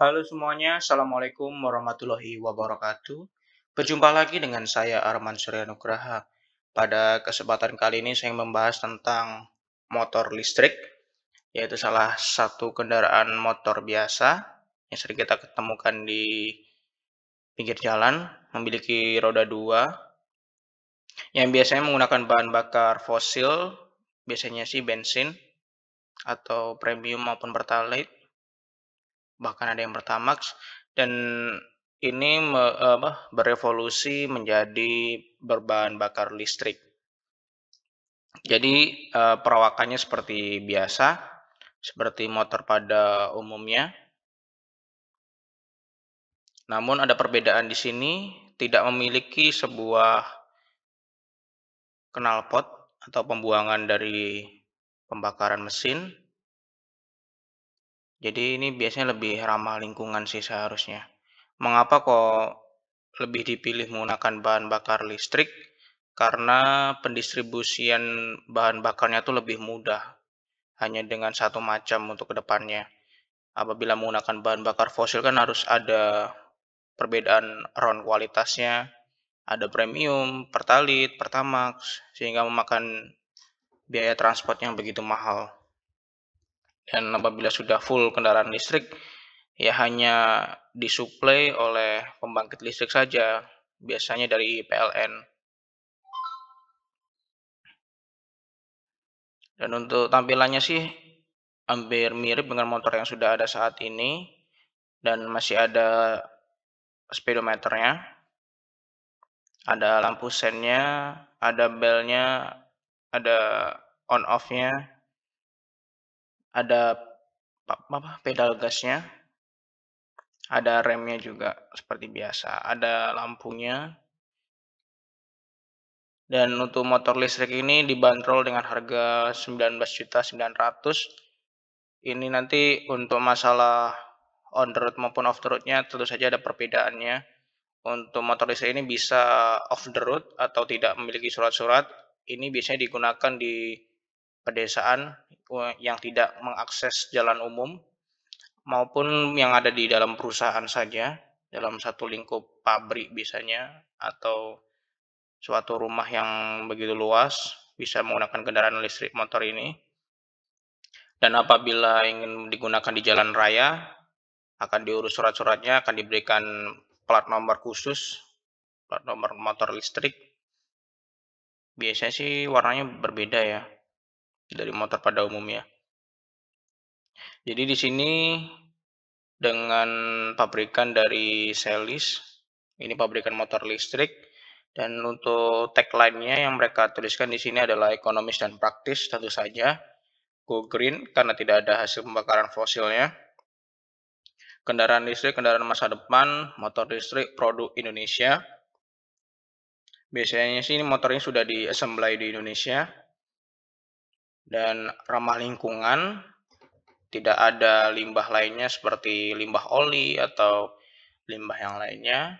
Halo semuanya, Assalamualaikum warahmatullahi wabarakatuh. Berjumpa lagi dengan saya Arman Suryanugraha. Pada kesempatan kali ini saya membahas tentang motor listrik, yaitu salah satu kendaraan motor biasa yang sering kita ketemukan di pinggir jalan, memiliki roda dua, yang biasanya menggunakan bahan bakar fosil, biasanya sih bensin atau premium maupun pertalite bahkan ada yang bertamax dan ini me, apa, berevolusi menjadi berbahan bakar listrik. Jadi eh, perawakannya seperti biasa, seperti motor pada umumnya. Namun ada perbedaan di sini, tidak memiliki sebuah knalpot atau pembuangan dari pembakaran mesin. Jadi ini biasanya lebih ramah lingkungan sih seharusnya. Mengapa kok lebih dipilih menggunakan bahan bakar listrik? Karena pendistribusian bahan bakarnya itu lebih mudah, hanya dengan satu macam untuk kedepannya. Apabila menggunakan bahan bakar fosil kan harus ada perbedaan round kualitasnya, ada premium, pertalit, pertamax, sehingga memakan biaya transport yang begitu mahal. Dan apabila sudah full kendaraan listrik, ya hanya disuplai oleh pembangkit listrik saja, biasanya dari PLN. Dan untuk tampilannya sih hampir mirip dengan motor yang sudah ada saat ini dan masih ada speedometernya, ada lampu sennya, ada belnya, ada on off-nya, ada apa apa pedal gasnya ada remnya juga seperti biasa ada lampunya dan untuk motor listrik ini dibanderol dengan harga 19.900 ini nanti untuk masalah on road maupun off road nya tentu saja ada perbedaannya untuk motor listrik ini bisa off the road atau tidak memiliki surat-surat ini biasanya digunakan di pedesaan yang tidak mengakses jalan umum maupun yang ada di dalam perusahaan saja dalam satu lingkup pabrik biasanya atau suatu rumah yang begitu luas bisa menggunakan kendaraan listrik motor ini dan apabila ingin digunakan di jalan raya akan diurus surat-suratnya akan diberikan plat nomor khusus plat nomor motor listrik biasanya sih warnanya berbeda ya dari motor pada umumnya. Jadi di sini dengan pabrikan dari Celis, ini pabrikan motor listrik dan untuk tagline-nya yang mereka tuliskan di sini adalah ekonomis dan praktis tentu saja. Go green karena tidak ada hasil pembakaran fosilnya. Kendaraan listrik, kendaraan masa depan, motor listrik, produk Indonesia. Biasanya sih ini motornya sudah di di Indonesia dan ramah lingkungan. Tidak ada limbah lainnya seperti limbah oli atau limbah yang lainnya.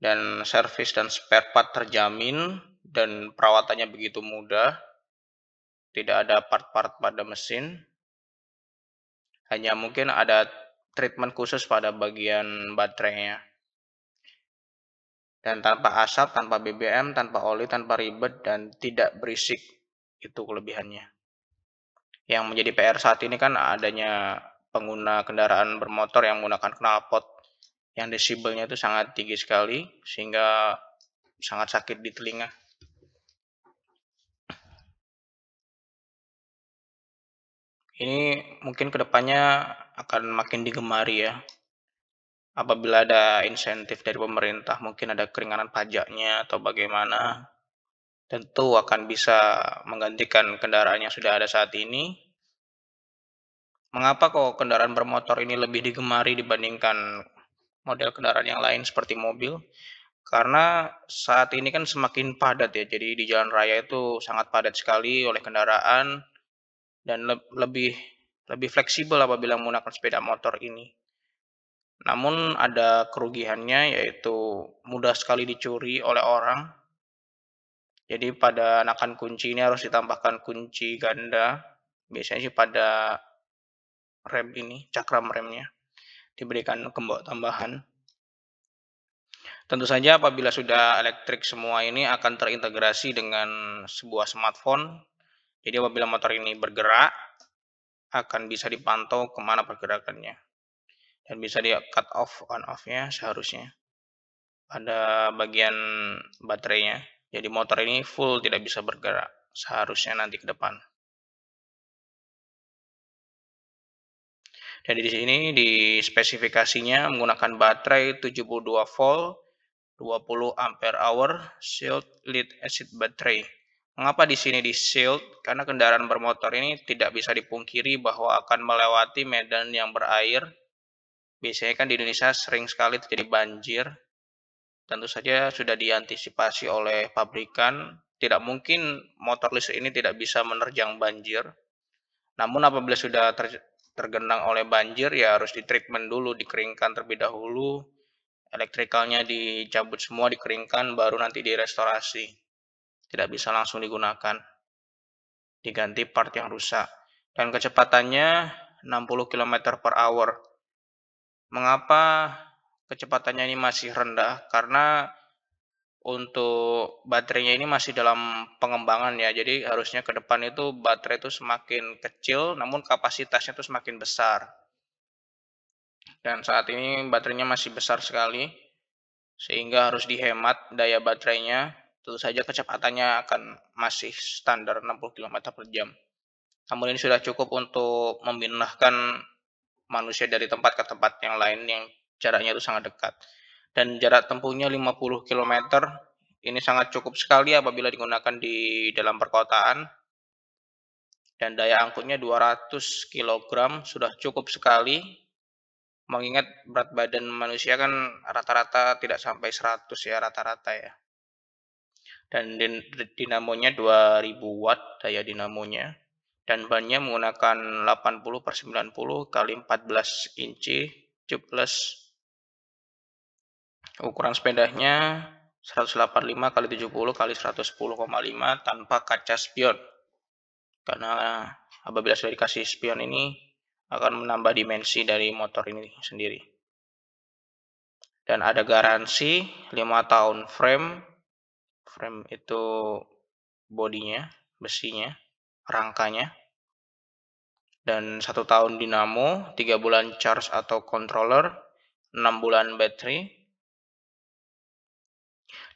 Dan servis dan spare part terjamin dan perawatannya begitu mudah. Tidak ada part-part pada mesin. Hanya mungkin ada treatment khusus pada bagian baterainya dan tanpa asap, tanpa BBM, tanpa oli, tanpa ribet, dan tidak berisik itu kelebihannya. Yang menjadi PR saat ini kan adanya pengguna kendaraan bermotor yang menggunakan knalpot yang desibelnya itu sangat tinggi sekali sehingga sangat sakit di telinga. Ini mungkin kedepannya akan makin digemari ya. Apabila ada insentif dari pemerintah, mungkin ada keringanan pajaknya atau bagaimana tentu akan bisa menggantikan kendaraan yang sudah ada saat ini. Mengapa kok kendaraan bermotor ini lebih digemari dibandingkan model kendaraan yang lain seperti mobil? Karena saat ini kan semakin padat ya, jadi di jalan raya itu sangat padat sekali oleh kendaraan dan le lebih lebih fleksibel apabila menggunakan sepeda motor ini. Namun ada kerugiannya yaitu mudah sekali dicuri oleh orang jadi pada anakan kunci ini harus ditambahkan kunci ganda. Biasanya sih pada rem ini, cakram remnya. Diberikan gembok tambahan. Tentu saja apabila sudah elektrik semua ini akan terintegrasi dengan sebuah smartphone. Jadi apabila motor ini bergerak, akan bisa dipantau kemana pergerakannya. Dan bisa di cut off on off-nya seharusnya pada bagian baterainya. Jadi motor ini full tidak bisa bergerak seharusnya nanti ke depan. Jadi di sini di spesifikasinya menggunakan baterai 72 volt, 20 ampere hour, sealed lead acid battery. Mengapa di sini di sealed? Karena kendaraan bermotor ini tidak bisa dipungkiri bahwa akan melewati medan yang berair. Biasanya kan di Indonesia sering sekali terjadi banjir tentu saja sudah diantisipasi oleh pabrikan. Tidak mungkin motor listrik ini tidak bisa menerjang banjir. Namun apabila sudah ter tergenang oleh banjir ya harus treatment dulu, dikeringkan terlebih dahulu. Elektrikalnya dicabut semua, dikeringkan, baru nanti direstorasi. Tidak bisa langsung digunakan. Diganti part yang rusak. Dan kecepatannya 60 km per hour. Mengapa kecepatannya ini masih rendah karena untuk baterainya ini masih dalam pengembangan ya. Jadi harusnya ke depan itu baterai itu semakin kecil namun kapasitasnya itu semakin besar. Dan saat ini baterainya masih besar sekali sehingga harus dihemat daya baterainya. Tentu saja kecepatannya akan masih standar 60 km per jam. Namun ini sudah cukup untuk memindahkan manusia dari tempat ke tempat yang lain yang jaraknya itu sangat dekat. Dan jarak tempuhnya 50 km, ini sangat cukup sekali apabila digunakan di dalam perkotaan. Dan daya angkutnya 200 kg, sudah cukup sekali. Mengingat berat badan manusia kan rata-rata tidak sampai 100 ya, rata-rata ya. Dan dinamonya 2000 watt, daya dinamonya dan bannya menggunakan 80 per 90 kali 14 inci 17 Ukuran sepedanya 185 kali 70 kali 110,5 tanpa kaca spion. Karena apabila sudah dikasih spion ini akan menambah dimensi dari motor ini sendiri. Dan ada garansi 5 tahun frame. Frame itu bodinya, besinya, rangkanya. Dan satu tahun dinamo, tiga bulan charge atau controller, 6 bulan baterai,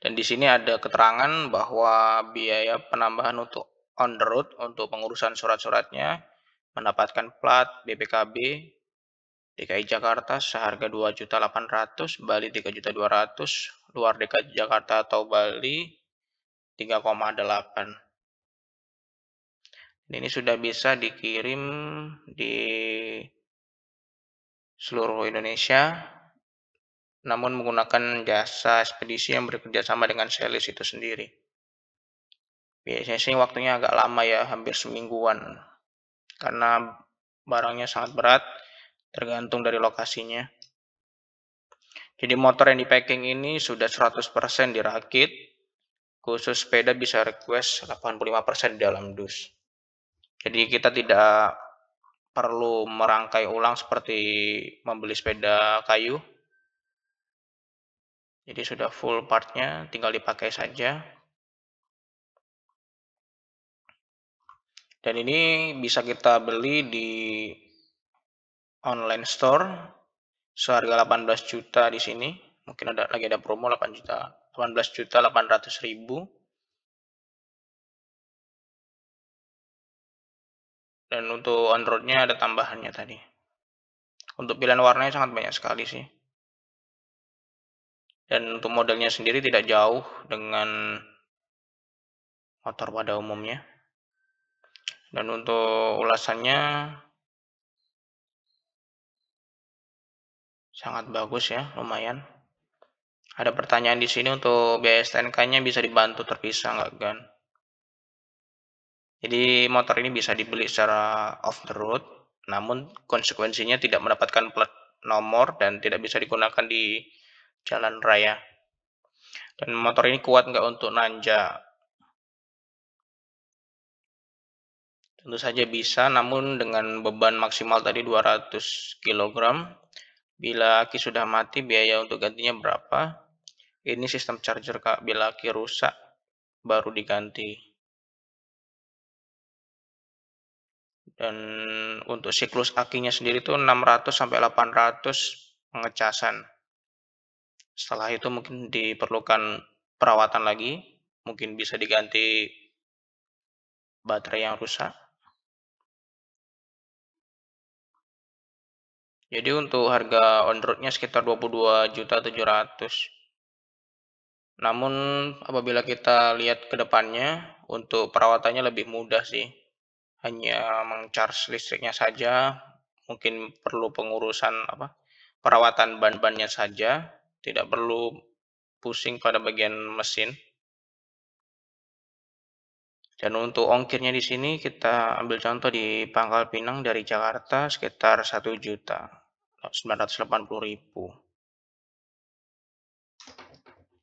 dan di sini ada keterangan bahwa biaya penambahan untuk on the road untuk pengurusan surat-suratnya mendapatkan plat BPKB DKI Jakarta seharga 2.800, Bali 3.200, luar DKI Jakarta atau Bali 3,8 ini sudah bisa dikirim di seluruh Indonesia namun menggunakan jasa ekspedisi yang bekerja sama dengan selis itu sendiri. Biasanya sih waktunya agak lama ya, hampir semingguan, karena barangnya sangat berat, tergantung dari lokasinya. Jadi motor yang di packing ini sudah 100% dirakit, khusus sepeda bisa request 85% di dalam dus. Jadi kita tidak perlu merangkai ulang seperti membeli sepeda kayu, jadi sudah full partnya, tinggal dipakai saja. Dan ini bisa kita beli di online store seharga 18 juta di sini. Mungkin ada lagi ada promo 8 juta, 18 juta 800 ribu. Dan untuk on nya ada tambahannya tadi. Untuk pilihan warnanya sangat banyak sekali sih. Dan untuk modelnya sendiri tidak jauh dengan motor pada umumnya. Dan untuk ulasannya sangat bagus ya, lumayan. Ada pertanyaan di sini untuk biaya STNK-nya bisa dibantu terpisah nggak, Gan? Jadi motor ini bisa dibeli secara off the road, namun konsekuensinya tidak mendapatkan plat nomor dan tidak bisa digunakan di jalan raya. Dan motor ini kuat nggak untuk nanjak? Tentu saja bisa, namun dengan beban maksimal tadi 200 kg, bila aki sudah mati, biaya untuk gantinya berapa? Ini sistem charger, Kak. Bila aki rusak, baru diganti. Dan untuk siklus akinya sendiri itu 600 sampai 800 pengecasan. Setelah itu mungkin diperlukan perawatan lagi, mungkin bisa diganti baterai yang rusak. Jadi untuk harga on roadnya sekitar 22.700. Namun apabila kita lihat ke depannya untuk perawatannya lebih mudah sih. Hanya mengcharge listriknya saja, mungkin perlu pengurusan apa? perawatan ban-bannya saja tidak perlu pusing pada bagian mesin. Dan untuk ongkirnya di sini kita ambil contoh di Pangkal Pinang dari Jakarta sekitar 1 juta 980 ribu.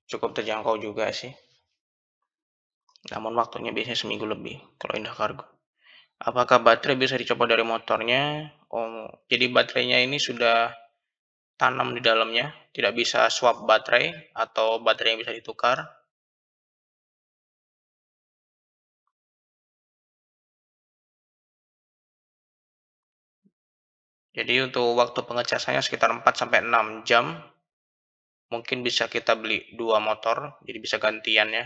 Cukup terjangkau juga sih. Namun waktunya biasanya seminggu lebih kalau indah kargo. Apakah baterai bisa dicopot dari motornya? Oh, jadi baterainya ini sudah tanam di dalamnya, tidak bisa swap baterai atau baterai yang bisa ditukar. Jadi untuk waktu pengecasannya sekitar 4-6 jam. Mungkin bisa kita beli dua motor, jadi bisa gantian ya.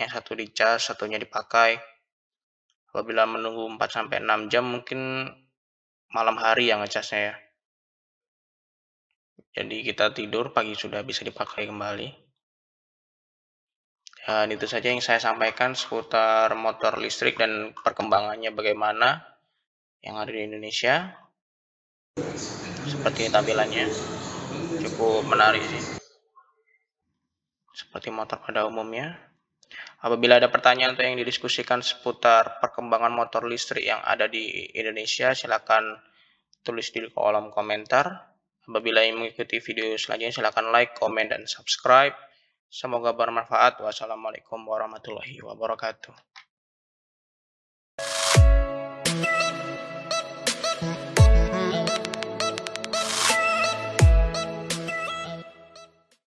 Yang satu dicas, satunya dipakai. Apabila menunggu 4-6 jam, mungkin malam hari yang ngecasnya ya. Jadi kita tidur pagi sudah bisa dipakai kembali. Dan itu saja yang saya sampaikan seputar motor listrik dan perkembangannya bagaimana yang ada di Indonesia. Seperti tampilannya cukup menarik sih. Seperti motor pada umumnya. Apabila ada pertanyaan atau yang didiskusikan seputar perkembangan motor listrik yang ada di Indonesia, silakan tulis di kolom komentar. Apabila ingin mengikuti video selanjutnya, silakan like, komen, dan subscribe. Semoga bermanfaat. Wassalamualaikum warahmatullahi wabarakatuh.